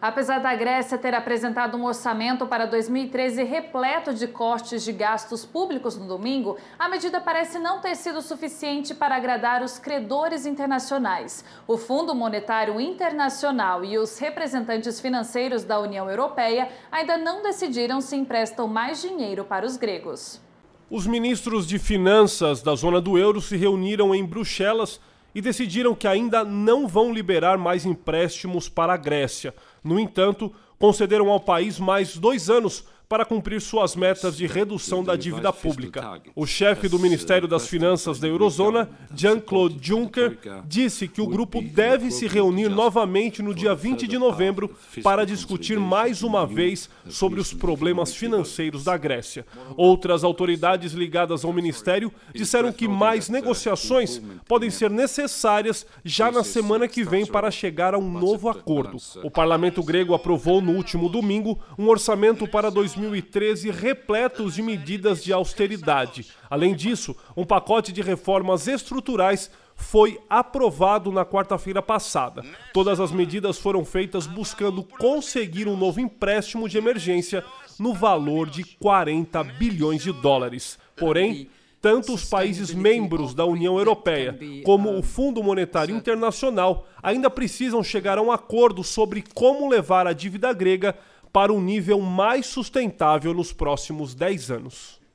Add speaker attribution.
Speaker 1: Apesar da Grécia ter apresentado um orçamento para 2013 repleto de cortes de gastos públicos no domingo, a medida parece não ter sido suficiente para agradar os credores internacionais. O Fundo Monetário Internacional e os representantes financeiros da União Europeia ainda não decidiram se emprestam mais dinheiro para os gregos.
Speaker 2: Os ministros de finanças da zona do euro se reuniram em Bruxelas e decidiram que ainda não vão liberar mais empréstimos para a Grécia. No entanto, concederam ao país mais dois anos para cumprir suas metas de redução da dívida pública. O chefe do Ministério das Finanças da Eurozona, Jean-Claude Juncker, disse que o grupo deve se reunir novamente no dia 20 de novembro para discutir mais uma vez sobre os problemas financeiros da Grécia. Outras autoridades ligadas ao ministério disseram que mais negociações podem ser necessárias já na semana que vem para chegar a um novo acordo. O parlamento grego aprovou no último domingo um orçamento para 2020 2013 repletos de medidas de austeridade. Além disso, um pacote de reformas estruturais foi aprovado na quarta-feira passada. Todas as medidas foram feitas buscando conseguir um novo empréstimo de emergência no valor de 40 bilhões de dólares. Porém, tanto os países membros da União Europeia como o Fundo Monetário Internacional ainda precisam chegar a um acordo sobre como levar a dívida grega para um nível mais sustentável nos próximos 10 anos.